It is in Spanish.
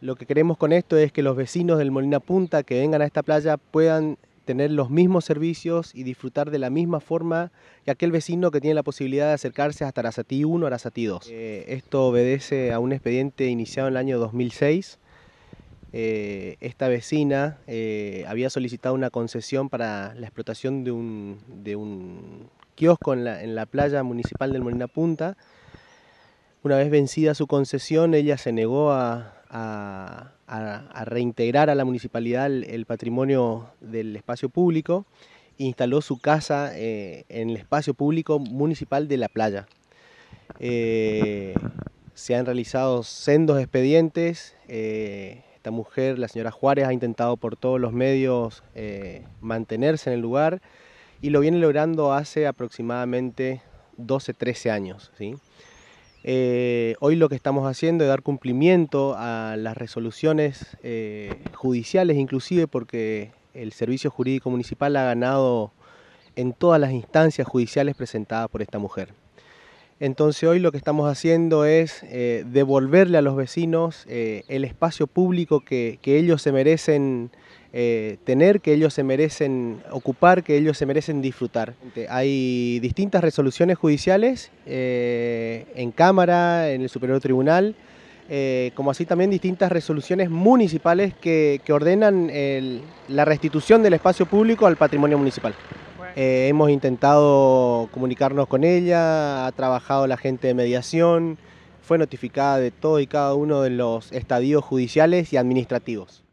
Lo que queremos con esto es que los vecinos del Molina Punta que vengan a esta playa puedan tener los mismos servicios y disfrutar de la misma forma que aquel vecino que tiene la posibilidad de acercarse hasta Arasatí 1, Arasatí 2. Eh, esto obedece a un expediente iniciado en el año 2006. Eh, esta vecina eh, había solicitado una concesión para la explotación de un, de kiosco en la playa municipal del Molina Punta. Una vez vencida su concesión, ella se negó a, a, reintegrar a la municipalidad el, patrimonio del espacio público, instaló su casa eh, en el espacio público municipal de la playa. Eh, se han realizado sendos expedientes. Eh, esta mujer, la señora Juárez, ha intentado por todos los medios mantenerse en el lugar y lo viene logrando hace aproximadamente 12, 13 años. ¿sí? Eh, hoy lo que estamos haciendo es dar cumplimiento a las resoluciones eh, judiciales, inclusive porque el Servicio Jurídico Municipal ha ganado en todas las instancias judiciales presentadas por esta mujer. Entonces hoy lo que estamos haciendo es eh, devolverle a los vecinos el espacio público que, que ellos se merecen eh, tener, que ellos se merecen ocupar, que ellos se merecen disfrutar. Hay distintas resoluciones judiciales eh, en Cámara, en el Superior Tribunal, eh, como así también distintas resoluciones municipales que, ordenan la restitución del espacio público al patrimonio municipal. hemos intentado comunicarnos con ella, ha trabajado la gente de mediación, fue notificada de todo y cada uno de los estadios judiciales y administrativos.